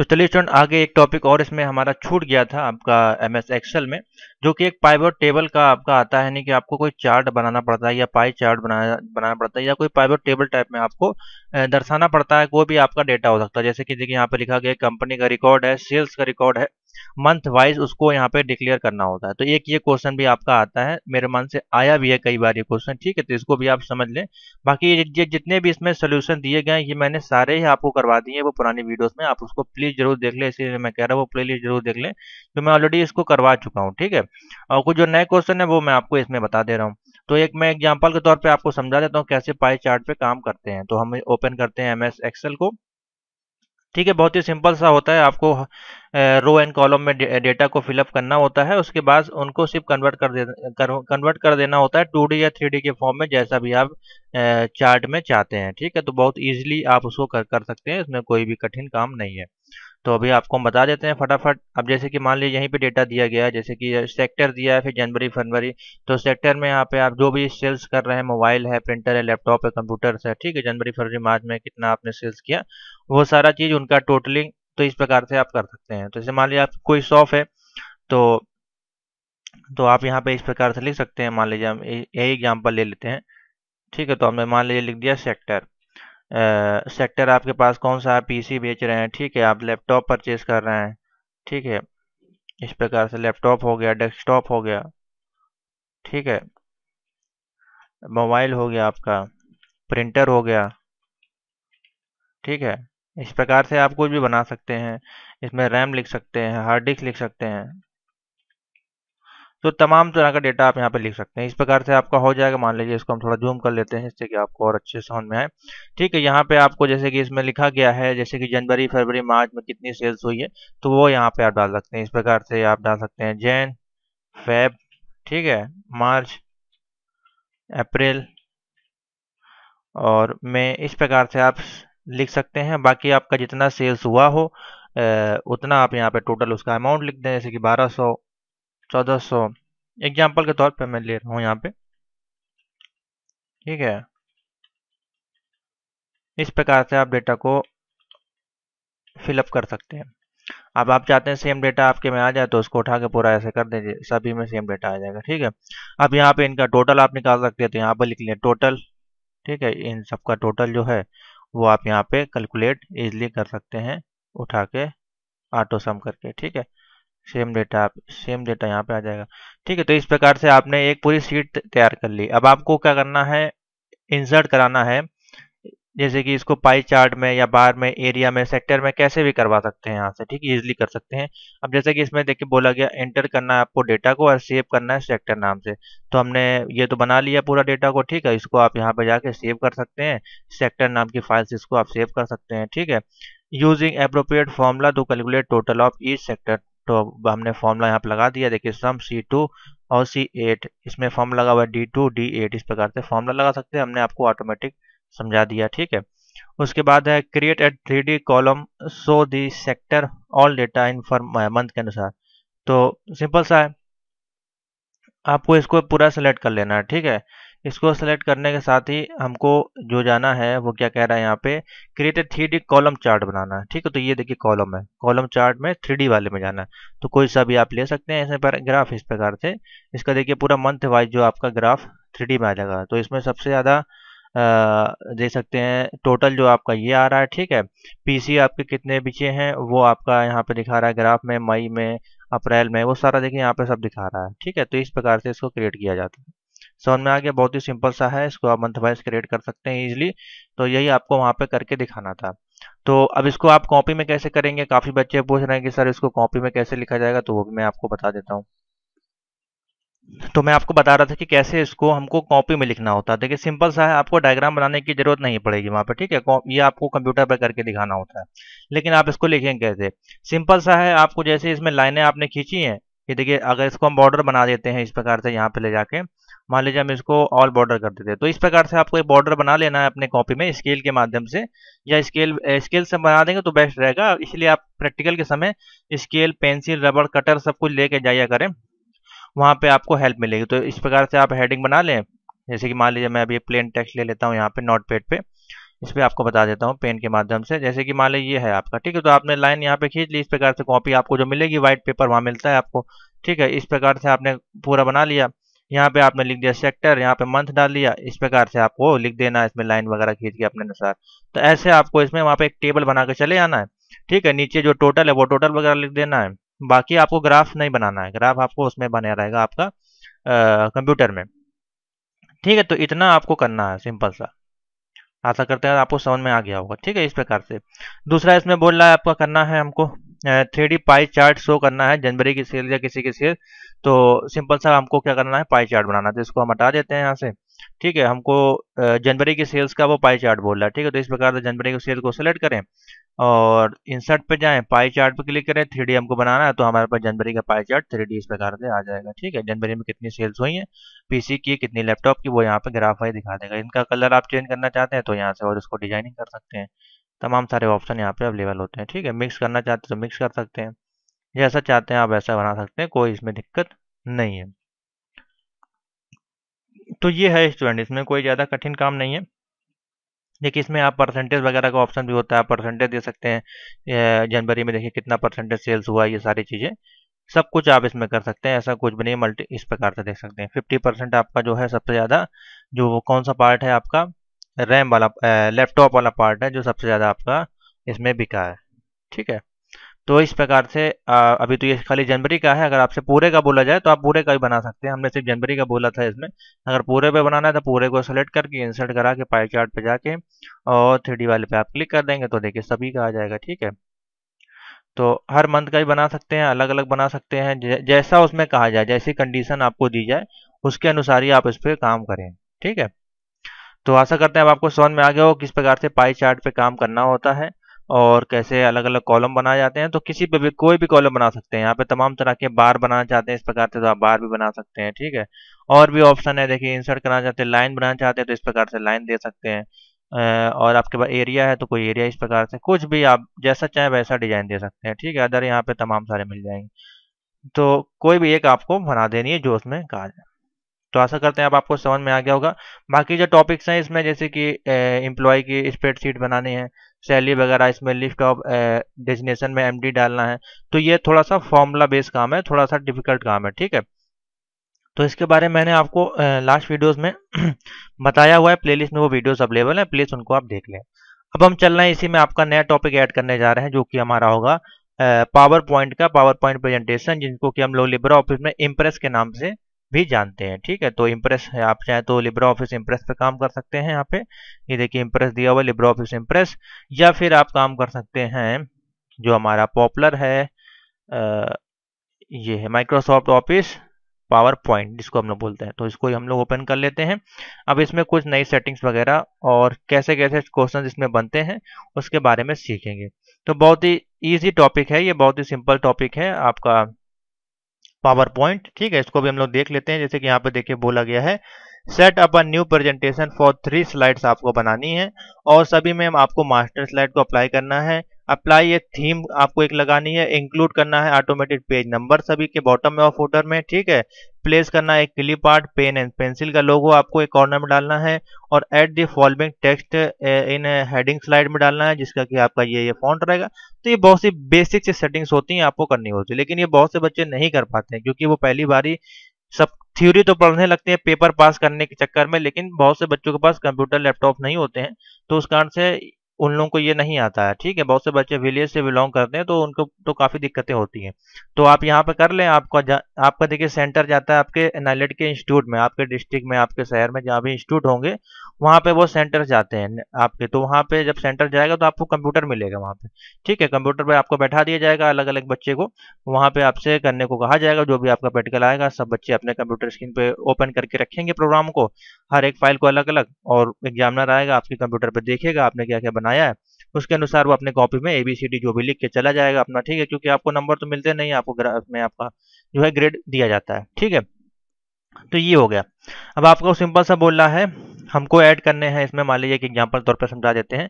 तो चलिए स्टूडेंट आगे एक टॉपिक और इसमें हमारा छूट गया था आपका एम एस एक्सेल में जो कि एक पाइवट टेबल का आपका आता है नहीं कि आपको कोई चार्ट बनाना पड़ता है या पाई चार्ट बनाना बनाना पड़ता है या कोई पाइवट टेबल टाइप में आपको दर्शाना पड़ता है कोई भी आपका डेटा हो सकता है जैसे कि देखिए यहाँ पे लिखा गया कंपनी का रिकॉर्ड है सेल्स का रिकॉर्ड है मंथ वाइज उसको यहाँ पे डिक्लेयर करना होता है तो एक ये क्वेश्चन भी आपका आता है मेरे मन से आया भी है कई बार ये क्वेश्चन ठीक है तो इसको भी आप समझ लें बाकी ये जितने भी इसमें सोल्यूशन दिए गए हैं ये मैंने सारे ही आपको करवा दिए हैं वो पुरानी वीडियोस में आप उसको प्लीज जरूर देख लें इसलिए मैं कह रहा हूँ वो प्ले जरूर देख लें तो मैं ऑलरेडी इसको करवा चुका हूँ ठीक है और कुछ जो नए क्वेश्चन है वो मैं आपको इसमें बता दे रहा हूँ तो एक मैं एग्जाम्पल के तौर पर आपको समझा देता हूँ कैसे पाई चार्ट पे काम करते हैं तो हम ओपन करते हैं एम एक्सेल को ठीक है बहुत ही सिंपल सा होता है आपको रो एंड कॉलम में डेटा को फिलअप करना होता है उसके बाद उनको सिर्फ कन्वर्ट कर दे कन्वर्ट कर देना होता है टू या थ्री के फॉर्म में जैसा भी आप चार्ट में चाहते हैं ठीक है तो बहुत ईजिली आप उसको कर, कर सकते हैं इसमें कोई भी कठिन काम नहीं है तो अभी आपको हम बता देते हैं फटाफट अब जैसे कि मान लीजिए यहीं पे डेटा दिया गया है जैसे कि सेक्टर दिया है फिर जनवरी फरवरी तो सेक्टर में यहाँ पे आप जो भी सेल्स कर रहे हैं मोबाइल है प्रिंटर है लैपटॉप है कंप्यूटर है ठीक है जनवरी फरवरी मार्च में कितना आपने सेल्स किया वो सारा चीज़ उनका टोटलिंग तो इस प्रकार से आप कर सकते हैं तो जैसे मान लीजिए आप कोई शॉप है तो तो आप यहाँ पे इस प्रकार से लिख सकते हैं मान लीजिए हम यही एग्जाम्पल ले लेते हैं ठीक है तो हमने मान लीजिए लिख दिया सेक्टर सेक्टर आपके पास कौन सा है पीसी बेच रहे हैं ठीक है आप लैपटॉप परचेज कर रहे हैं ठीक है इस प्रकार से लैपटॉप हो गया डेस्कटॉप हो गया ठीक है मोबाइल हो गया आपका प्रिंटर हो गया ठीक है इस प्रकार से आप कुछ भी बना सकते हैं इसमें रैम लिख सकते हैं हार्ड डिस्क लिख सकते हैं तो तमाम तरह का डेटा आप यहाँ पे लिख सकते हैं इस प्रकार से आपका हो जाएगा मान लीजिए इसको हम थोड़ा जूम कर लेते हैं जिससे कि आपको और अच्छे समझ में आए ठीक है यहाँ पे आपको जैसे कि इसमें लिखा गया है जैसे कि जनवरी फरवरी मार्च में कितनी सेल्स हुई है तो वो यहाँ पे आप डाल सकते हैं इस प्रकार से आप डाल सकते हैं जैन फेब ठीक है मार्च अप्रैल और मे इस प्रकार से आप लिख सकते हैं बाकी आपका जितना सेल्स हुआ हो उतना आप यहाँ पे टोटल उसका अमाउंट लिख दें जैसे कि 1200 चौदह सौ एग्जाम्पल के तौर पे मैं ले रहा हूँ यहाँ पे ठीक है इस प्रकार से आप डेटा को फिलअप कर सकते हैं अब आप चाहते हैं सेम डेटा आपके में आ जाए तो उसको उठा के पूरा ऐसे कर दीजिए सभी में सेम डेटा आ जाएगा ठीक है अब यहाँ पे इनका टोटल आप निकाल सकते हैं तो यहाँ पर लिख लें टोटल ठीक है इन सबका टोटल जो है वो आप यहाँ पे कैलकुलेट इजली कर सकते हैं उठा के ऑटो सम करके ठीक है सेम डेटा आप सेम डेटा यहाँ पे आ जाएगा ठीक है तो इस प्रकार से आपने एक पूरी सीट तैयार कर ली अब आपको क्या करना है इंसर्ट कराना है जैसे कि इसको पाई चार्ट में या बार में एरिया में सेक्टर में कैसे भी करवा सकते हैं यहाँ से ठीक है इजिली कर सकते हैं अब जैसे कि इसमें देखिए बोला गया एंटर करना है आपको डेटा को और सेव करना है सेक्टर नाम से तो हमने ये तो बना लिया पूरा डेटा को ठीक है इसको आप यहाँ पे जाके सेव कर सकते हैं सेक्टर नाम की फाइल्स इसको आप सेव कर सकते हैं ठीक है using appropriate formula to calculate total of each sector तो अब हमने फॉर्मला यहाँ पर लगा दिया देखिए सम सी टू और सी एट इसमें फॉर्म लगा हुआ है डी टू डी एट इस प्रकार से फॉर्मला लगा सकते हैं हमने आपको ऑटोमेटिक समझा दिया ठीक है उसके बाद है create at three D column so the sector all data in for month के अनुसार तो सिंपल सा है आपको इसको पूरा सेलेक्ट कर लेना है ठीक है इसको सेलेक्ट करने के साथ ही हमको जो जाना है वो क्या कह रहा है यहाँ पे created three D column chart बनाना है ठीक है तो ये देखिए कॉलम है कॉलम चार्ट में थ्री डी वाले में जाना है तो कोई सा भी आप ले सकते हैं इसमें पर ग्राफ इस प्रकार से इसका देखिए पूरा मंथ वाइज जो आपका ग्राफ थ्री डी में आ जाएगा तो इसमें सबसे ज़्यादा दे सकते हैं टोटल जो आपका ये आ रहा है ठीक है सी आपके कितने बिचे हैं वो आपका यहाँ पे दिखा रहा है ग्राफ में मई में अप्रैल में वो सारा देखिए यहाँ पे सब दिखा रहा है ठीक है तो इस प्रकार से इसको क्रिएट किया जाता है समझ में आ गया बहुत ही सिंपल सा है इसको आप मंथ वाइज क्रिएट कर सकते हैं इजिली तो यही आपको वहां पे करके दिखाना था तो अब इसको आप कॉपी में कैसे करेंगे काफ़ी बच्चे पूछ रहे हैं कि सर इसको कॉपी में कैसे लिखा जाएगा तो वो भी मैं आपको बता देता हूँ तो मैं आपको बता रहा था कि कैसे इसको हमको कॉपी में लिखना होता है देखिए सिंपल सा है आपको डायग्राम बनाने की जरूरत नहीं पड़ेगी वहां पर ठीक है ये आपको कंप्यूटर पर करके दिखाना होता है लेकिन आप इसको लिखेंगे कैसे सिंपल सा है आपको जैसे इसमें लाइनें आपने खींची हैं कि देखिए अगर इसको हम बॉर्डर बना देते हैं इस प्रकार से यहाँ पे ले जाके मान लीजिए हम इसको ऑल बॉर्डर कर देते हैं तो इस प्रकार से आपको एक बॉर्डर बना लेना है अपने कॉपी में स्केल के माध्यम से या स्केल स्केल से बना देंगे तो बेस्ट रहेगा इसलिए आप प्रैक्टिकल के समय स्केल पेंसिल रबड़ कटर सब कुछ लेके जाया करें वहाँ पे आपको हेल्प मिलेगी तो इस प्रकार से आप हेडिंग बना लें जैसे कि मान लीजिए मैं अभी प्लेन टेक्स्ट ले लेता हूँ यहाँ पे नोट पेड पे इस पर आपको बता देता हूँ पेन के माध्यम से जैसे कि मान लीजिए ये है आपका ठीक है तो आपने लाइन यहाँ पे खींच ली इस प्रकार से कॉपी आपको जो मिलेगी व्हाइट पेपर वहाँ मिलता है आपको ठीक है इस प्रकार से आपने पूरा बना लिया यहाँ पे आपने लिख दिया सेक्टर यहाँ पे मंथ डाल दिया इस प्रकार से आपको लिख देना इसमें लाइन वगैरह खींच के अपने हम्म। अनुसार तो ऐसे आपको इसमें वहाँ पे एक टेबल बना के चले आना है ठीक है नीचे जो टोटल है वो टोटल वगैरह लिख देना है बाकी आपको ग्राफ नहीं बनाना है ग्राफ आपको उसमें बना रहेगा आपका कंप्यूटर में ठीक है तो इतना आपको करना है सिंपल सा आशा करते हैं आपको समझ में आ गया होगा ठीक है इस प्रकार से दूसरा इसमें बोल रहा है आपका करना है हमको three D pie chart show करना है जनवरी की सेल या किसी की सेल तो सिंपल सा हमको क्या करना है पाई चार्ट बनाना तो इसको हम हटा देते हैं यहाँ से ठीक है हमको जनवरी की सेल्स का वो पाई चार्ट बोल रहा है ठीक है तो इस प्रकार से जनवरी की सेल को सिलेक्ट करें और इंसर्ट पे जाएं पाई चार्ट पे क्लिक करें थ्री हमको बनाना है तो हमारे पास जनवरी का पाई चार्ट थ्री इस प्रकार से आ जाएगा ठीक है जनवरी में कितनी सेल्स हुई है पीसी की कितनी लैपटॉप की वो यहाँ पे ग्राफ है दिखा देगा इनका कलर आप चेंज करना चाहते हैं तो यहाँ से और उसको डिजाइनिंग कर सकते हैं तमाम सारे ऑप्शन यहाँ पे अवेलेबल होते हैं ठीक है मिक्स करना चाहते हैं तो मिक्स कर सकते हैं जैसा चाहते हैं आप ऐसा बना सकते हैं कोई इसमें दिक्कत नहीं है तो ये है स्टूडेंट इसमें कोई ज़्यादा कठिन काम नहीं है देखिए इसमें आप परसेंटेज वगैरह का ऑप्शन भी होता है आप परसेंटेज दे सकते हैं जनवरी में देखिए कितना परसेंटेज सेल्स हुआ ये सारी चीज़ें सब कुछ आप इसमें कर सकते हैं ऐसा कुछ भी नहीं मल्टी इस प्रकार से देख सकते हैं फिफ्टी परसेंट आपका जो है सबसे ज़्यादा जो कौन सा पार्ट है आपका रैम वाला लैपटॉप वाला पार्ट है जो सबसे ज़्यादा आपका इसमें बिका है ठीक है तो इस प्रकार से आ, अभी तो ये खाली जनवरी का है अगर आपसे पूरे का बोला जाए तो आप पूरे का भी बना सकते हैं हमने सिर्फ जनवरी का बोला था इसमें अगर पूरे पे बनाना है तो पूरे को सेलेक्ट करके इंसर्ट करा के पाई चार्ट पे जाके और थ्री वाले पे आप क्लिक कर देंगे तो देखिए सभी का आ जाएगा ठीक है तो हर मंथ का भी बना सकते हैं अलग अलग बना सकते हैं जैसा उसमें कहा जाए जैसी कंडीशन आपको दी जाए उसके अनुसार ही आप इस पर काम करें ठीक है तो आशा करते हैं अब आपको समझ में आ गया हो किस प्रकार से पाई चार्ट पे काम करना होता है और कैसे अलग अलग कॉलम बनाए जाते हैं तो किसी पे भी कोई भी कॉलम बना सकते हैं यहाँ पे तमाम तरह के बार बनाना चाहते हैं इस प्रकार से तो आप बार भी बना सकते हैं ठीक है और भी ऑप्शन है देखिए इंसर्ट करना चाहते हैं लाइन बनाना चाहते हैं तो इस प्रकार से लाइन दे सकते हैं और आपके पास एरिया है तो कोई एरिया इस प्रकार से कुछ भी आप जैसा चाहें वैसा डिजाइन दे सकते हैं ठीक है अदर यहाँ पे तमाम सारे मिल जाएंगे तो कोई भी एक आपको बना देनी है जो उसमें कहा जाए तो आशा करते हैं अब आपको समझ में आ गया होगा बाकी जो टॉपिक्स हैं इसमें जैसे कि एम्प्लॉय की स्प्रेडशीट बनानी है सैलरी वगैरह इसमें लिस्ट ऑफ डेजिनेशन में एमडी डालना है तो ये थोड़ा सा फॉर्मूला बेस्ड काम है थोड़ा सा डिफिकल्ट काम है ठीक है तो इसके बारे में मैंने आपको लास्ट वीडियोज में बताया हुआ है प्ले में वो वीडियोज अवेलेबल है प्लीज उनको आप देख लें अब हम चल रहे हैं इसी में आपका नया टॉपिक ऐड करने जा रहे हैं जो कि हमारा होगा पावर पॉइंट का पावर पॉइंट प्रेजेंटेशन जिनको कि हम लोग लिब्रा ऑफिस में इम्प्रेस के नाम से भी जानते हैं ठीक है तो इम्प्रेस है आप चाहे तो लिब्रा ऑफिस इम्प्रेस पे काम कर सकते हैं यहाँ पे ये देखिए इम्प्रेस दिया हुआ लिब्रा ऑफिस इम्प्रेस या फिर आप काम कर सकते हैं जो हमारा पॉपुलर है आ, ये है माइक्रोसॉफ्ट ऑफिस पावर पॉइंट जिसको हम लोग बोलते हैं तो इसको हम लोग ओपन कर लेते हैं अब इसमें कुछ नई सेटिंग्स वगैरह और कैसे कैसे क्वेश्चन इसमें बनते हैं उसके बारे में सीखेंगे तो बहुत ही ईजी टॉपिक है ये बहुत ही सिंपल टॉपिक है आपका पावर पॉइंट ठीक है इसको भी हम लोग देख लेते हैं जैसे कि यहाँ पे देखिए बोला गया है set up a new presentation for three slides आपको बनानी है और सभी में आपको मास्टर स्लाइड को अप्लाई करना है अप्लाई ये थीम आपको एक लगानी है इंक्लूड करना है ऑटोमेटेड पेज नंबर सभी के बॉटम में और फोटर में ठीक है प्लेस करना है clip art pen and pencil का लोगो आपको एक कॉर्नर में डालना है और at the following text in heading slide में डालना है जिसका कि आपका ये ये फॉन्ट रहेगा तो ये बहुत सी बेसिक से सेटिंग्स होती हैं आपको करनी होती है लेकिन ये बहुत से बच्चे नहीं कर पाते हैं क्योंकि वो पहली बारी सब थ्योरी तो पढ़ने लगते हैं पेपर पास करने के चक्कर में लेकिन बहुत से बच्चों के पास कंप्यूटर लैपटॉप नहीं होते हैं तो उस कारण से उन लोगों को ये नहीं आता है ठीक है बहुत से बच्चे विलेज से बिलोंग करते हैं तो उनको तो काफ़ी दिक्कतें होती हैं तो आप यहाँ पर कर लें आपका आपका देखिए सेंटर जाता है आपके नाइलेट के इंस्टीट्यूट में आपके डिस्ट्रिक्ट में आपके शहर में जहाँ भी इंस्टीट्यूट होंगे वहाँ पे वो सेंटर जाते हैं आपके तो वहाँ पे जब सेंटर जाएगा तो आपको कंप्यूटर मिलेगा वहाँ पे ठीक है कंप्यूटर पे आपको बैठा दिया जाएगा अलग अलग बच्चे को वहाँ पे आपसे करने को कहा जाएगा जो भी आपका प्रैक्टिकल आएगा सब बच्चे अपने कंप्यूटर स्क्रीन पे ओपन करके रखेंगे प्रोग्राम को हर एक फाइल को अलग अलग और एग्जामिनर आएगा आपके कंप्यूटर पर देखेगा आपने क्या क्या बना बनाया है उसके अनुसार वो अपने कॉपी में ए बी सी डी जो भी लिख के चला जाएगा अपना ठीक है क्योंकि आपको नंबर तो मिलते नहीं आपको ग्राफ में आपका जो है ग्रेड दिया जाता है ठीक है तो ये हो गया अब आपको सिंपल सा बोलना है हमको ऐड करने हैं इसमें मान लीजिए कि एग्जाम्पल तौर पर समझा देते हैं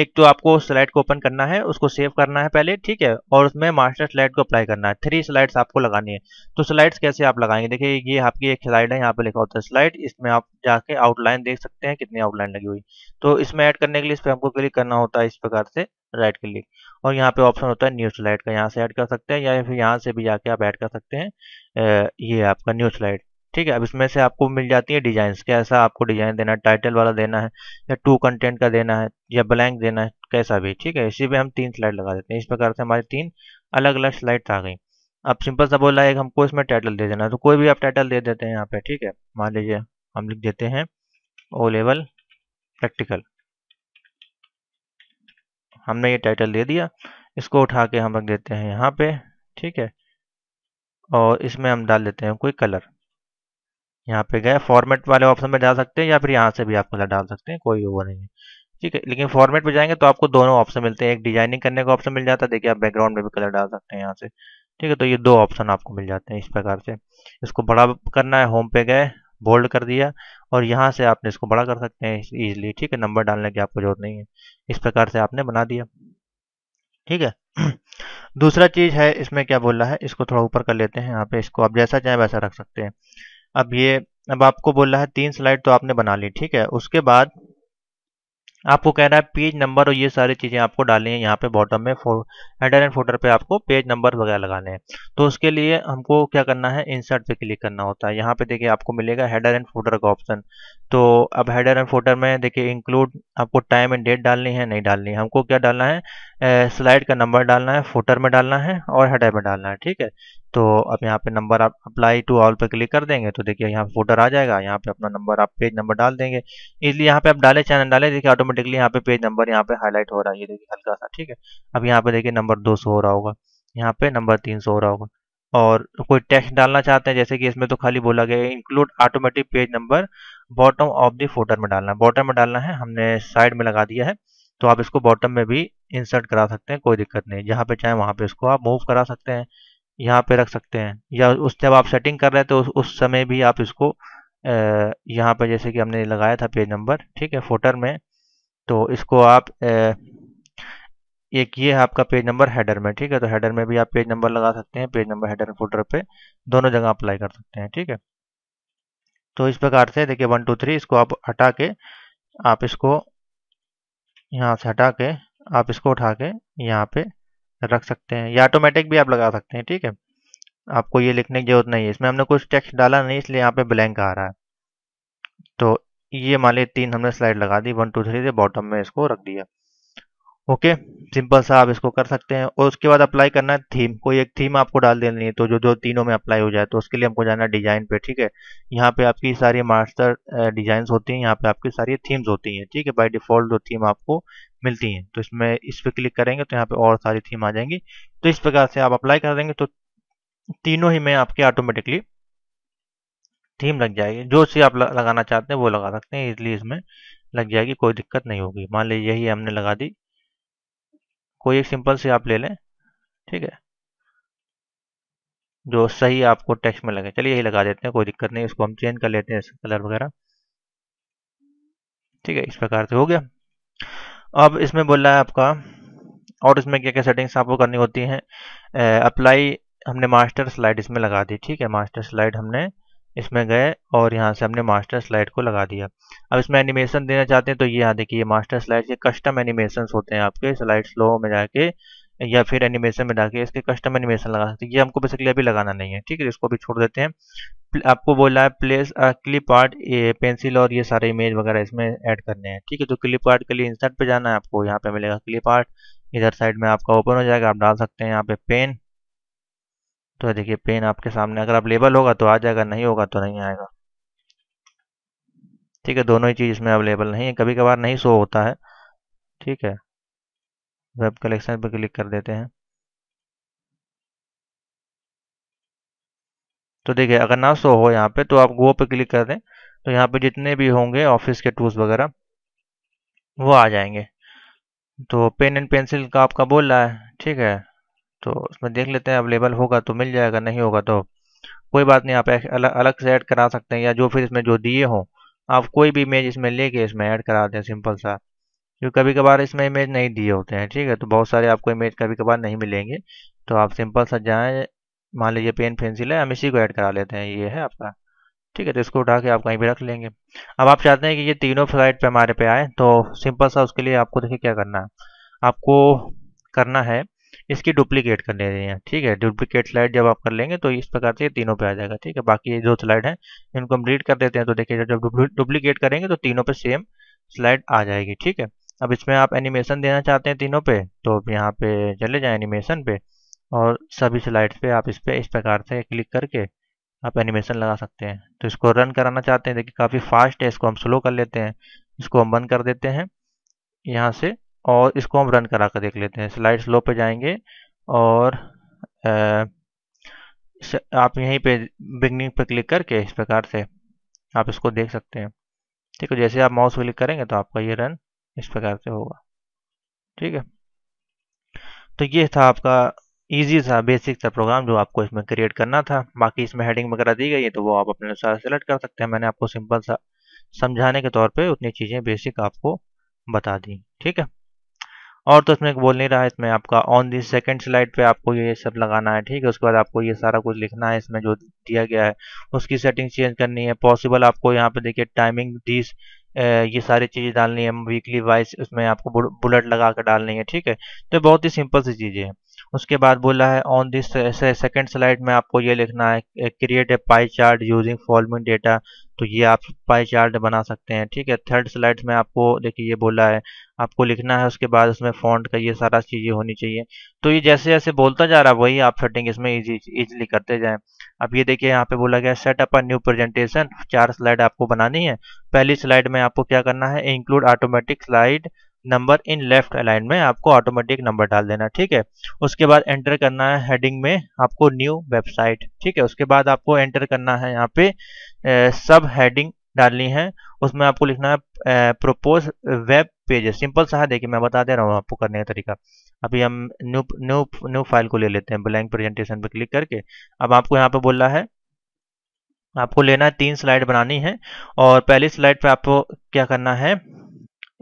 एक तो आपको स्लाइड को ओपन करना है उसको सेव करना है पहले ठीक है और उसमें मास्टर स्लाइड को अप्लाई करना है थ्री स्लाइड्स आपको लगानी है तो स्लाइड्स कैसे आप लगाएंगे देखिए ये आपकी एक स्लाइड है यहाँ पे लिखा होता है स्लाइड इसमें आप जाके आउटलाइन देख सकते हैं कितनी आउटलाइन लगी हुई तो इसमें ऐड करने के लिए इस पर हमको क्लिक करना होता है इस प्रकार से राइट क्लिक और यहाँ पे ऑप्शन होता है न्यू स्लाइड का यहाँ से ऐड कर सकते हैं या फिर यहाँ से भी जाके आप ऐड कर सकते हैं ये आपका न्यू स्लाइड ठीक है अब इसमें से आपको मिल जाती है डिजाइन कैसा आपको डिजाइन देना है टाइटल वाला देना है या टू कंटेंट का देना है या ब्लैंक देना है कैसा भी ठीक है इसी पे हम तीन स्लाइड लगा देते हैं इस प्रकार से हमारी तीन अलग अलग स्लाइड आ गई अब सिंपल सा बोला है हमको इसमें टाइटल दे देना है तो कोई भी आप टाइटल दे देते हैं यहाँ पे ठीक है मान लीजिए हम लिख देते हैं ओ लेवल प्रैक्टिकल हमने ये टाइटल दे दिया इसको उठा के हम रख देते हैं यहाँ पे ठीक है और इसमें हम डाल देते हैं कोई कलर यहाँ पे गए फॉर्मेट वाले ऑप्शन में जा सकते हैं या फिर यहाँ से भी आप कलर डाल सकते हैं कोई वो नहीं है ठीक है लेकिन फॉर्मेट पे जाएंगे तो आपको दोनों ऑप्शन मिलते हैं एक डिजाइनिंग करने का ऑप्शन मिल जाता है देखिए आप बैकग्राउंड में भी कलर डाल सकते हैं यहाँ से ठीक है तो ये दो ऑप्शन आपको मिल जाते हैं इस प्रकार से इसको बड़ा करना है होम पे गए बोल्ड कर दिया और यहाँ से आपने इसको बड़ा कर सकते हैं ईजिली ठीक है नंबर डालने की आपको जरूरत नहीं है इस प्रकार से आपने बना दिया ठीक है दूसरा चीज है इसमें क्या बोल रहा है इसको थोड़ा ऊपर कर लेते हैं यहाँ पे इसको आप जैसा चाहें वैसा रख सकते हैं अब ये अब आपको बोल रहा है तीन स्लाइड तो आपने बना ली ठीक है उसके बाद आपको कह रहा है पेज नंबर और ये सारी चीज़ें आपको डालनी है यहाँ पे बॉटम में फो हेडर एंड फोटर पे आपको पेज नंबर वगैरह लगाने हैं तो उसके लिए हमको क्या करना है इंसर्ट पे क्लिक करना होता है यहाँ पे देखिए आपको मिलेगा हेडर एंड फोटर का ऑप्शन तो अब हेडर एंड फोटर में देखिए इंक्लूड आपको टाइम एंड डेट डालनी है नहीं डालनी है हमको क्या डालना है स्लाइड का नंबर डालना है फोटर में डालना है और हेडर में डालना है ठीक है तो अब यहाँ पे नंबर आप अप्लाई टू ऑल पे क्लिक कर देंगे तो देखिए यहाँ फोटर आ जाएगा यहाँ पे अपना नंबर आप पेज नंबर डाल देंगे इसलिए यहाँ पे आप डाले चैनल डाले देखिए ऑटोमेटिकली यहाँ पे पेज नंबर यहाँ पे हाईलाइट हो रहा है ये देखिए हल्का सा ठीक है अब यहाँ पे देखिए नंबर दो हो रहा होगा यहाँ पे नंबर तीन हो रहा होगा और कोई टेक्स्ट डालना चाहते हैं जैसे कि इसमें तो खाली बोला गया include automatic page number bottom of the footer में डालना है बॉटम में डालना है हमने साइड में लगा दिया है तो आप इसको बॉटम में भी इंसर्ट करा सकते हैं कोई दिक्कत नहीं जहाँ पे चाहे वहाँ पे इसको आप मूव करा सकते हैं यहाँ पे रख सकते हैं या उस जब आप सेटिंग कर रहे हैं तो उस, उस समय भी आप इसको यहाँ पे जैसे कि हमने लगाया था पेज नंबर ठीक है फोटर में तो इसको आप ए, एक ये है आपका पेज नंबर हेडर में ठीक है तो हेडर में भी आप पेज नंबर लगा सकते हैं पेज नंबर हेडर फोटर पे दोनों जगह अप्लाई कर सकते हैं ठीक है तो इस प्रकार से देखिए वन टू थ्री इसको आप हटा के आप इसको यहाँ से हटा के आप इसको उठा के यहाँ पे रख सकते हैं या ऑटोमेटिक भी आप लगा सकते हैं ठीक है आपको ये लिखने की जरूरत नहीं है इसमें हमने कुछ टेक्स्ट डाला नहीं इसलिए यहाँ पे ब्लैंक आ रहा है तो ये मान ली तीन हमने स्लाइड लगा दी वन टू थ्री से बॉटम में इसको रख दिया ओके सिंपल सा आप इसको कर सकते हैं और उसके बाद अप्लाई करना है थीम कोई एक थीम आपको डाल देनी है तो जो जो तीनों में अप्लाई हो जाए तो उसके लिए हमको जाना है डिजाइन पे ठीक है यहाँ पे आपकी सारी मास्टर डिजाइन होती हैं यहाँ पे आपकी सारी थीम्स होती हैं ठीक है बाई डिफॉल्ट जो थीम आपको मिलती हैं तो इसमें इस पर क्लिक करेंगे तो यहाँ पे और सारी थीम आ जाएंगी तो इस प्रकार से आप अप्लाई कर देंगे तो तीनों ही में आपके ऑटोमेटिकली थीम लग जाएगी जो सी आप लगाना चाहते हैं वो लगा सकते हैं इसलिए इसमें लग जाएगी कोई दिक्कत नहीं होगी मान लीजिए यही हमने लगा दी कोई एक सिंपल से आप ले लें ठीक है जो सही आपको टेक्स्ट में लगे चलिए यही लगा देते हैं कोई दिक्कत नहीं इसको हम चेंज कर लेते हैं कलर वगैरह ठीक है इस प्रकार से हो गया अब इसमें बोल रहा है आपका और इसमें क्या क्या सेटिंग्स आपको करनी होती हैं अप्लाई हमने मास्टर स्लाइड इसमें लगा दी ठीक है मास्टर स्लाइड हमने इसमें गए और यहाँ से हमने मास्टर स्लाइड को लगा दिया अब इसमें एनिमेशन देना चाहते हैं तो ये यहाँ देखिए मास्टर स्लाइड ये कस्टम एनिमेशन होते हैं आपके स्लाइड स्लो में जाके या फिर एनिमेशन में डाके इसके कस्टम एनिमेशन लगा सकते हैं ये हमको बेसिकली अभी लगाना नहीं है ठीक है इसको भी छोड़ देते हैं आपको बोला है प्लेस क्लिप आर्ट पेंसिल और ये सारे इमेज वगैरह इसमें ऐड करने हैं ठीक है तो क्लिप आर्ट के लिए इंसर्ट पे जाना है आपको यहाँ पे मिलेगा क्लिप आर्ट इधर साइड में आपका ओपन हो जाएगा आप डाल सकते हैं यहाँ पे पेन तो देखिए पेन आपके सामने अगर आप लेबल होगा तो आ जाएगा नहीं होगा तो नहीं आएगा ठीक है दोनों ही चीज़ इसमें अवेलेबल नहीं है कभी कभार नहीं शो होता है ठीक है वेब कलेक्शन पर क्लिक कर देते हैं तो देखिए अगर ना शो हो यहाँ पे तो आप गो पे क्लिक कर दें तो यहाँ पे जितने भी होंगे ऑफिस के टूल्स वगैरह वो आ जाएंगे तो पेन एंड पेंसिल का आपका बोल रहा है ठीक है तो उसमें देख लेते हैं अवेलेबल होगा तो मिल जाएगा नहीं होगा तो कोई बात नहीं आप अलग अलग से ऐड करा सकते हैं या जो फिर इसमें जो दिए हों आप कोई भी इमेज इसमें लेके इसमें ऐड करा दें सिंपल सा क्योंकि कभी कभार इसमें इमेज नहीं दिए होते हैं ठीक है तो बहुत सारे आपको इमेज कभी कभार नहीं मिलेंगे तो आप सिंपल सा जाएँ मान लीजिए पेन पेंसिल है हम इसी को ऐड करा लेते हैं ये है आपका ठीक है तो इसको उठा के आप कहीं भी रख लेंगे अब आप चाहते हैं कि ये तीनों फ्लाइट पे हमारे पे आए तो सिंपल सा उसके लिए आपको देखिए क्या करना है आपको करना है इसकी डुप्लीकेट कर ले रही हैं ठीक है डुप्लीकेट स्लाइड जब आप कर लेंगे तो इस प्रकार से तीनों पे आ जाएगा ठीक है बाकी ये दो स्लाइड है इनको हम रीड कर देते हैं तो देखिए जब डुप्लीकेट करेंगे तो तीनों पे सेम स्लाइड आ जाएगी ठीक है अब इसमें आप एनिमेशन देना चाहते हैं तीनों पे तो आप यहाँ पे चले जाए एनिमेशन पे और सभी स्लाइड पे आप इस पर इस प्रकार से क्लिक करके आप एनिमेशन लगा सकते हैं तो इसको रन कराना चाहते हैं देखिए काफ़ी फास्ट है इसको हम स्लो कर लेते हैं इसको हम बंद कर देते हैं यहाँ से और इसको हम रन करा कर देख लेते हैं स्लाइड स्लो पे जाएंगे और आ, आप यहीं पे बिगनिंग पे क्लिक करके इस प्रकार से आप इसको देख सकते हैं ठीक है जैसे आप माउस क्लिक करेंगे तो आपका ये रन इस प्रकार से होगा ठीक है तो ये था आपका इजी सा बेसिक सा प्रोग्राम जो आपको इसमें क्रिएट करना था बाकी इसमें हेडिंग वगैरह दी गई है तो वो आप अपने अनुसार सेलेक्ट कर सकते हैं मैंने आपको सिंपल सा समझाने के तौर पे उतनी चीज़ें बेसिक आपको बता दी ठीक है और तो उसमें बोल नहीं रहा है इसमें आपका ऑन दी सेकंड स्लाइड पे आपको ये सब लगाना है ठीक है उसके बाद आपको ये सारा कुछ लिखना है इसमें जो दिया गया है उसकी सेटिंग चेंज करनी है पॉसिबल आपको यहाँ पे देखिए टाइमिंग दिस ये सारी चीज़ें डालनी है वीकली वाइज उसमें आपको बुलेट लगा कर डालनी है ठीक है तो बहुत ही सिंपल सी चीज़ें हैं उसके बाद बोला है ऑन दिस सेकंड स्लाइड में आपको ये लिखना है create a pie chart using following data तो ये आप पाई चार्ट बना सकते हैं ठीक है थर्ड स्लाइड में आपको देखिए ये बोला है आपको लिखना है उसके बाद उसमें फॉन्ट का ये सारा चीज़ें होनी चाहिए तो ये जैसे जैसे बोलता जा रहा है वही आप सेटिंग इसमें इजी इजीली करते जाएं अब ये देखिए यहाँ पे बोला गया set up a new presentation चार स्लाइड आपको बनानी है पहली स्लाइड में आपको क्या करना है include automatic slide number in left align में आपको ऑटोमेटिक नंबर डाल देना ठीक है उसके बाद एंटर करना है हेडिंग में आपको न्यू वेबसाइट ठीक है उसके बाद आपको एंटर करना है यहाँ पे सब हेडिंग डालनी है उसमें आपको लिखना है प्रोपोज वेब पेजेस सिंपल सा है देखिए मैं बता दे रहा हूँ आपको करने का तरीका अभी हम न्यू न्यू न्यू फाइल को ले लेते हैं ब्लैंक प्रेजेंटेशन पर क्लिक करके अब आपको यहाँ पे बोला है आपको लेना है तीन स्लाइड बनानी है और पहली स्लाइड पे आपको क्या करना है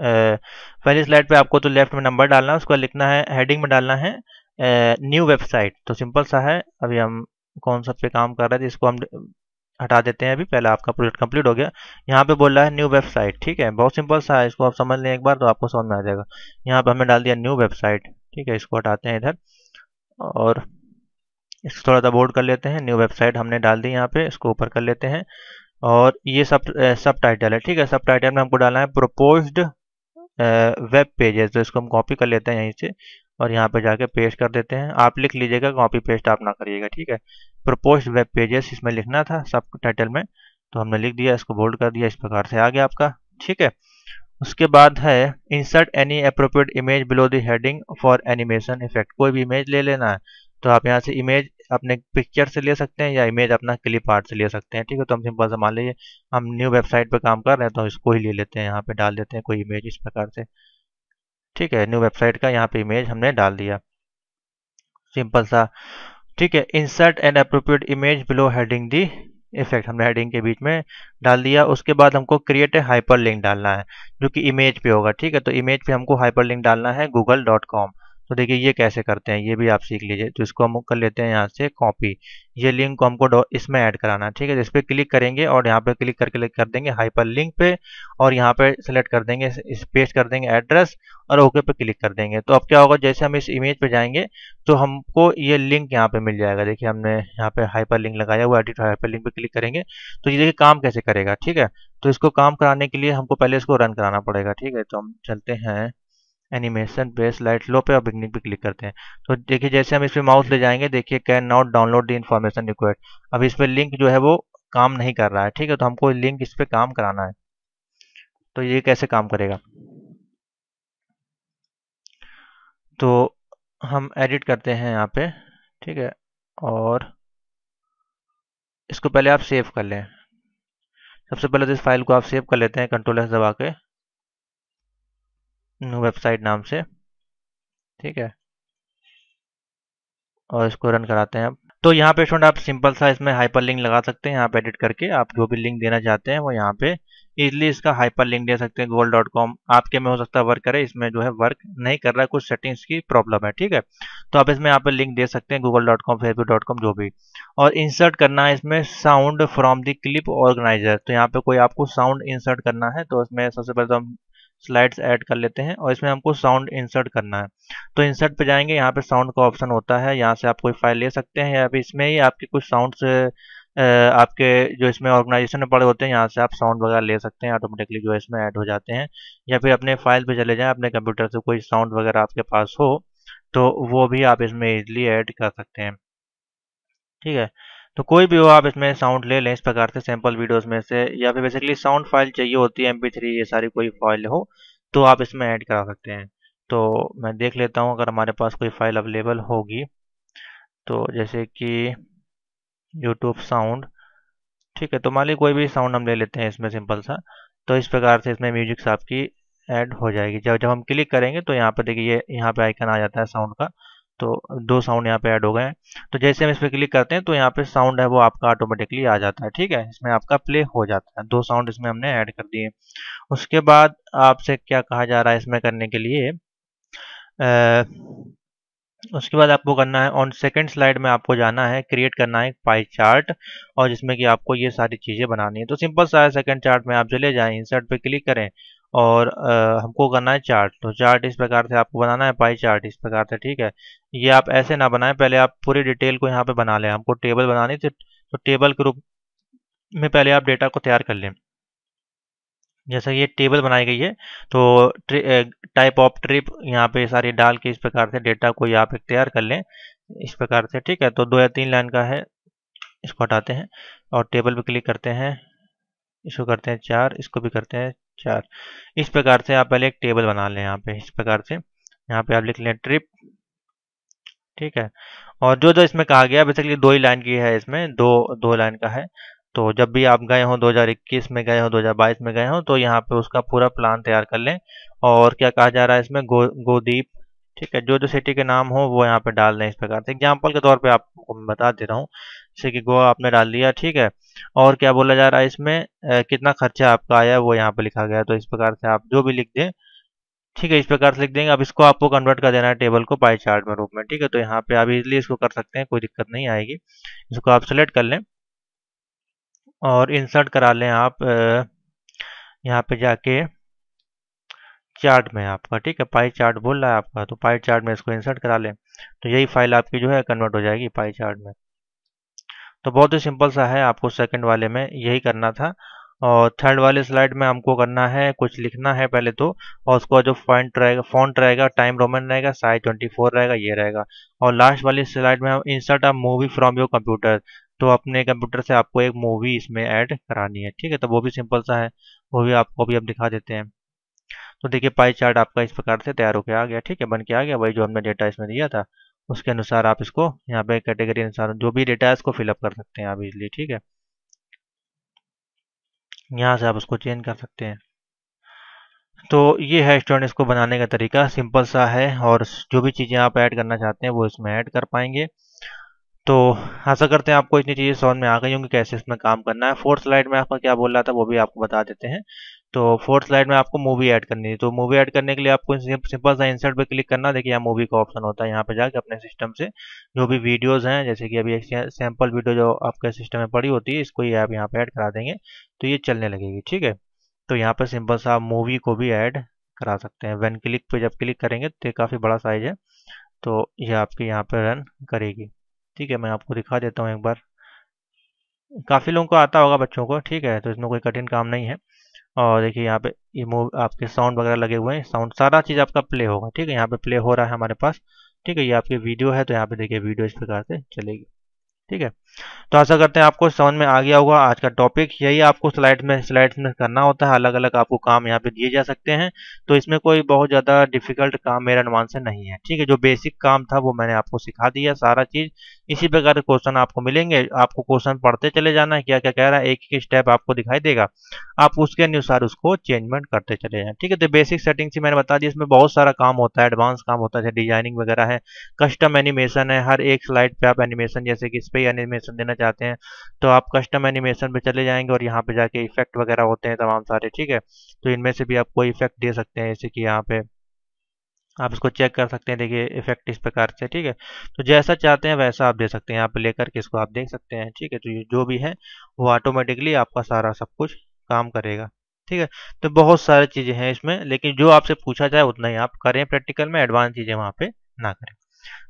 पहली स्लाइड पे आपको तो लेफ्ट में नंबर डालना है उसका लिखना है हेडिंग में डालना है न्यू वेबसाइट तो सिंपल सा है अभी हम कौन सा पे काम कर रहे थे इसको हम हटा देते हैं अभी पहले आपका प्रोजेक्ट कंप्लीट हो गया यहाँ पे बोल रहा है न्यू वेबसाइट ठीक है बहुत सिंपल सा है इसको आप समझ लें एक बार तो आपको समझ में आ जाएगा यहाँ पे हमने डाल दिया न्यू वेबसाइट ठीक है इसको हटाते हैं इधर और इसको थोड़ा सा बोर्ड कर लेते हैं न्यू वेबसाइट हमने डाल दी यहाँ पे इसको ऊपर कर लेते हैं और ये सब सब टाइटल है ठीक है सब टाइटल में हमको डालना है प्रोपोज्ड वेब पेज है तो इसको हम कॉपी कर लेते हैं यहीं से और यहाँ पे जाके पेस्ट कर देते हैं आप लिख लीजिएगा कॉपी पेस्ट आप ना करिएगा ठीक है प्रपोज वेब पेजेस इसमें लिखना था सब टाइटल में तो हमने लिख दिया इसको बोल्ड कर दिया इस प्रकार से आ गया आपका ठीक है उसके बाद है insert any appropriate image below the heading for animation effect कोई भी इमेज ले लेना है तो आप यहाँ से इमेज अपने पिक्चर से ले सकते हैं या इमेज अपना क्लिप आर्ट से ले सकते हैं ठीक है तो हम सिंपल से मान लीजिए हम न्यू वेबसाइट पर काम कर रहे हैं तो इसको ही ले लेते हैं यहाँ पे डाल देते हैं कोई इमेज इस प्रकार से ठीक है न्यू वेबसाइट का यहाँ पे इमेज हमने डाल दिया सिंपल सा ठीक है insert and appropriate image below heading the effect हमने हेडिंग के बीच में डाल दिया उसके बाद हमको क्रिएट ए हाइपर लिंक डालना है जो कि इमेज पे होगा ठीक है तो इमेज पे हमको हाइपर लिंक डालना है गूगल डॉट कॉम तो देखिए ये कैसे करते हैं ये भी आप सीख लीजिए तो इसको हम कर लेते हैं यहाँ से कॉपी ये लिंक को हमको इसमें ऐड कराना है ठीक है तो इस पर क्लिक करेंगे और यहाँ पे क्लिक करके कर देंगे हाइपर लिंक पे और यहाँ पे सेलेक्ट कर देंगे इस पेस्ट कर देंगे एड्रेस और ओके पे क्लिक कर देंगे तो अब क्या होगा जैसे हम इस इमेज पे जाएंगे तो हमको ये लिंक यहाँ पे मिल जाएगा देखिए हमने यहाँ पे हाइपर लिंक लगाया हुआ एडिट हाइपर लिंक पे क्लिक करेंगे तो ये देखिए काम कैसे करेगा ठीक है तो इसको काम कराने के लिए हमको पहले इसको रन कराना पड़ेगा ठीक है तो हम चलते हैं एनिमेशन बेस लाइट लो पे और बिगनिंग पे क्लिक करते हैं तो देखिए जैसे हम इस पर माउस ले जाएंगे देखिए can not download the information request अब इस पर लिंक जो है वो काम नहीं कर रहा है ठीक है तो हमको लिंक इस पर काम कराना है तो ये कैसे काम करेगा तो हम एडिट करते हैं यहाँ पे ठीक है और इसको पहले आप सेव कर लें सबसे पहले तो इस फाइल को आप सेव कर लेते हैं कंट्रोल एस दबा के वेबसाइट नाम से ठीक है और इसको रन कराते हैं तो यहाँ पे स्टूडेंट आप सिंपल सा इसमें हाइपर लिंक लगा सकते हैं यहाँ पे एडिट करके आप जो भी लिंक देना चाहते हैं वो यहाँ पे इजिली इसका हाइपर लिंक दे सकते हैं गोल्ड डॉट कॉम आपके में हो सकता है वर्क करे इसमें जो है वर्क नहीं कर रहा है कुछ सेटिंग्स की प्रॉब्लम है ठीक है तो आप इसमें यहाँ पे लिंक दे सकते हैं Google dot com Facebook dot com जो भी और इंसर्ट करना है इसमें sound from the clip organiser तो यहाँ पे कोई आपको साउंड इंसर्ट करना है तो इसमें सबसे पहले तो हम स्लाइड्स ऐड कर लेते हैं और इसमें हमको साउंड इंसर्ट करना है तो इंसर्ट पे जाएंगे यहाँ पे साउंड का ऑप्शन होता है यहाँ से आप कोई फाइल ले सकते हैं या फिर इसमें ही आपके कुछ साउंड्स आपके जो इसमें ऑर्गेनाइजेशन में पड़े होते हैं यहाँ से आप साउंड वगैरह ले सकते हैं ऑटोमेटिकली जो इसमें ऐड हो जाते हैं या फिर अपने फाइल पर चले जाए अपने कंप्यूटर से कोई साउंड वगैरह आपके पास हो तो वो भी आप इसमें ईजिली ऐड कर सकते हैं ठीक है तो कोई भी हो आप इसमें साउंड ले लें इस प्रकार से सैम्पल वीडियोस में से या फिर बेसिकली साउंड फाइल चाहिए होती है एम ये सारी कोई फाइल हो तो आप इसमें ऐड करा सकते हैं तो मैं देख लेता हूँ अगर हमारे पास कोई फाइल अवेलेबल होगी तो जैसे कि यूट्यूब साउंड ठीक है तो मान ली कोई भी साउंड हम ले लेते हैं इसमें सिंपल सा तो इस प्रकार से इसमें म्यूजिक्स आपकी ऐड हो जाएगी जब जब हम क्लिक करेंगे तो यहाँ पर देखिए ये यहाँ पे आइकन आ जाता है साउंड का तो दो साउंड यहाँ पे ऐड हो गए हैं तो जैसे हम इस पर क्लिक करते हैं तो यहाँ पे साउंड है वो आपका ऑटोमेटिकली आ जाता है ठीक है इसमें आपका प्ले हो जाता है दो साउंड इसमें हमने ऐड कर दिए उसके बाद आपसे क्या कहा जा रहा है इसमें करने के लिए आ, उसके बाद आपको करना है ऑन सेकेंड स्लाइड में आपको जाना है क्रिएट करना है एक पाई चार्ट और जिसमें कि आपको ये सारी चीज़ें बनानी है तो सिंपल सा सेकेंड चार्ट में आप चले जाएं इंसर्ट पे क्लिक करें और आ, हमको करना है चार्ट तो चार्ट इस प्रकार से आपको बनाना है पाई चार्ट इस प्रकार से ठीक है ये आप ऐसे ना बनाएं पहले आप पूरी डिटेल को यहाँ पे बना लें हमको टेबल बनानी थी तो टेबल के रूप में पहले आप डेटा को तैयार कर लें जैसा ये टेबल बनाई गई है तो टाइप ऑफ ट्रिप यहाँ पे सारी डाल के इस प्रकार से डेटा को यहाँ पे तैयार कर लें इस प्रकार से ठीक है तो दो या तीन लाइन का है इसको हटाते हैं और टेबल पर क्लिक करते हैं इसको करते हैं चार इसको भी करते हैं चार इस प्रकार से आप पहले एक टेबल बना लें यहाँ पे इस प्रकार से यहाँ पे आप लिख लें ट्रिप ठीक है और जो जो इसमें कहा गया बेसिकली दो ही लाइन की है इसमें दो दो लाइन का है तो जब भी आप गए हो 2021 में गए हो 2022 में गए हो तो यहाँ पे उसका पूरा प्लान तैयार कर लें और क्या कहा जा रहा है इसमें गो गोदीप ठीक है जो जो सिटी के नाम हो वो यहाँ पे डाल दें इस प्रकार से एग्जाम्पल के तौर पे आपको मैं बता दे रहा हूँ जैसे कि गोवा आपने डाल दिया ठीक है और क्या बोला जा रहा है इसमें कितना खर्चा आपका आया वो यहाँ पर लिखा गया तो इस प्रकार से आप जो भी लिख दें ठीक है इस प्रकार से लिख देंगे अब इसको आपको कन्वर्ट कर देना है टेबल को पाई चार्ट में रूप में ठीक है तो यहाँ पे आप इजिली इसको कर सकते हैं कोई दिक्कत नहीं आएगी इसको आप सेलेक्ट कर लें और इंसर्ट करा लें आप यहाँ पे जाके चार्ट में आपका ठीक है पाई चार्ट बोल रहा है आपका तो पाई चार्ट में इसको इंसर्ट करा लें तो यही फाइल आपकी जो है कन्वर्ट हो जाएगी पाई चार्ट में तो बहुत ही सिंपल सा है आपको सेकंड वाले में यही करना था और थर्ड वाले स्लाइड में हमको करना है कुछ लिखना है पहले तो और उसका जो फॉन्ट रहेगा फॉन्ट रहेगा टाइम रोमन रहेगा साइज ट्वेंटी फोर रहेगा ये रहेगा और लास्ट वाली स्लाइड में हम insert a movie from your computer तो अपने कंप्यूटर से आपको एक मूवी इसमें ऐड करानी है ठीक है तो वो भी सिंपल सा है वो भी आपको भी हम दिखा देते हैं तो देखिए पाई चार्ट आपका इस प्रकार से तैयार होकर आ गया ठीक है बन के आ गया वही जो हमने डेटा इसमें दिया था उसके अनुसार आप इसको यहाँ पे कैटेगरी अनुसार जो भी डेटा है इसको फिलअप कर सकते हैं आप इजली ठीक है यहाँ से आप उसको चेंज कर सकते हैं तो ये है स्टूडेंट इसको बनाने का तरीका सिंपल सा है और जो भी चीज़ें आप ऐड करना चाहते हैं वो इसमें ऐड कर पाएंगे तो ऐसा करते हैं आपको इतनी चीज़ें समझ में आ गई होंगी कैसे इसमें काम करना है फोर्थ स्लाइड में आपका क्या बोल रहा था वो भी आपको बता देते हैं तो फोर्थ स्लाइड में आपको मूवी ऐड करनी है तो मूवी ऐड करने के लिए आपको सिंपल सा इंसर्ट पे क्लिक करना देखिए यहाँ मूवी का ऑप्शन होता है यहाँ पे जाके अपने सिस्टम से जो भी वीडियोस हैं जैसे कि अभी एक सैम्पल वीडियो जो आपके सिस्टम में पड़ी होती है इसको ही आप यहाँ पे ऐड करा देंगे तो ये चलने लगेगी ठीक है तो यहाँ पर सिंपल सा आप मूवी को भी ऐड करा सकते हैं वेन क्लिक पे जब क्लिक करेंगे तो ये काफ़ी बड़ा साइज है तो ये आपके यहाँ पर रन करेगी ठीक है मैं आपको दिखा देता हूँ एक बार काफ़ी लोगों को आता होगा बच्चों को ठीक है तो इसमें कोई कठिन काम नहीं है और देखिए यहाँ पे ये मूव आपके साउंड वगैरह लगे हुए हैं साउंड सारा चीज़ आपका प्ले होगा ठीक है यहाँ पे प्ले हो रहा है हमारे पास ठीक है ये आपकी वीडियो है तो यहाँ पे देखिए वीडियो इस प्रकार से चलेगी ठीक है तो आशा करते हैं आपको समझ में आ गया होगा आज का टॉपिक यही आपको स्लाइड में स्लाइड्स में करना होता है अलग अलग आपको काम यहाँ पे दिए जा सकते हैं तो इसमें कोई बहुत ज़्यादा डिफिकल्ट काम मेरे अनुमान से नहीं है ठीक है जो बेसिक काम था वो मैंने आपको सिखा दिया सारा चीज़ इसी प्रकार के क्वेश्चन आपको मिलेंगे आपको क्वेश्चन पढ़ते चले जाना है क्या क्या कह रहा है एक एक स्टेप आपको दिखाई देगा आप उसके अनुसार उसको चेंजमेंट करते चले जाए ठीक है तो बेसिक सेटिंग से मैंने बता दी इसमें बहुत सारा काम होता है एडवांस काम होता है डिजाइनिंग वगैरह है कस्टम एनिमेशन है हर एक स्लाइड पे आप एनिमेशन जैसे कि इस पे ही एनिमेशन देना चाहते हैं तो आप कस्टम एनिमेशन पे चले जाएंगे और यहाँ पे जाके इफेक्ट वगैरह होते हैं तमाम सारे ठीक है तो इनमें से भी आप कोई इफेक्ट दे सकते हैं जैसे कि यहाँ पे आप इसको चेक कर सकते हैं देखिए इफेक्ट इस प्रकार से ठीक है तो जैसा चाहते हैं वैसा आप दे सकते हैं यहाँ पे लेकर के इसको आप देख सकते हैं ठीक है तो ये जो भी है वो ऑटोमेटिकली आपका सारा सब कुछ काम करेगा ठीक है तो बहुत सारी चीज़ें हैं इसमें लेकिन जो आपसे पूछा जाए उतना ही आप करें प्रैक्टिकल में एडवांस चीज़ें वहां पे ना करें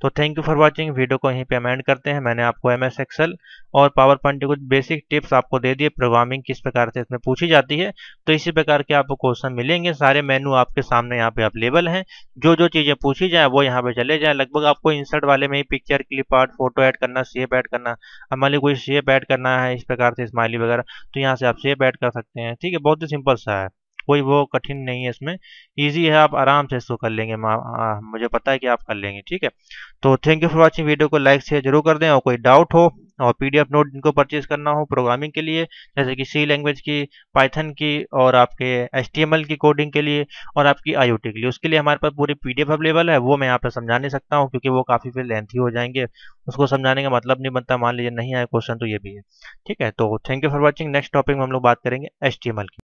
तो thank you for watching video को यहीं पे अमेंड करते हैं मैंने आपको एम एस एक्सएल और पावर पॉइंट के कुछ बेसिक टिप्स आपको दे दिए प्रोग्रामिंग किस प्रकार से इसमें पूछी जाती है तो इसी प्रकार के आपको क्वेश्चन मिलेंगे सारे मेनू आपके सामने यहाँ पे अवेलेबल हैं जो जो चीज़ें पूछी जाए वो यहाँ पे चले जाए लगभग आपको इंसर्ट वाले में ही picture clip art photo add करना सेप ऐड करना अब मान कोई सेप ऐड करना है इस प्रकार से स्माइली वगैरह तो यहाँ से आप सेप ऐड कर सकते हैं ठीक है बहुत ही सिंपल सा है कोई वो कठिन नहीं है इसमें ईजी है आप आराम से इसको कर लेंगे आ, मुझे पता है कि आप कर लेंगे ठीक है तो thank you for watching video को लाइक शेयर जरूर कर दें और कोई डाउट हो और पीडीएफ नोट इनको परचेज करना हो प्रोग्रामिंग के लिए जैसे कि सी लैंग्वेज की पाइथन की और आपके एच की कोडिंग के लिए और आपकी आई के लिए उसके लिए हमारे पास पूरी पीडीएफ अवेलेबल है वो मैं यहाँ पर समझा नहीं सकता हूँ क्योंकि वो काफ़ी फिर लेंथी हो जाएंगे उसको समझाने का मतलब नहीं बनता मान लीजिए नहीं आया क्वेश्चन तो ये भी है ठीक है तो thank you for watching next topic में हम लोग बात करेंगे एच की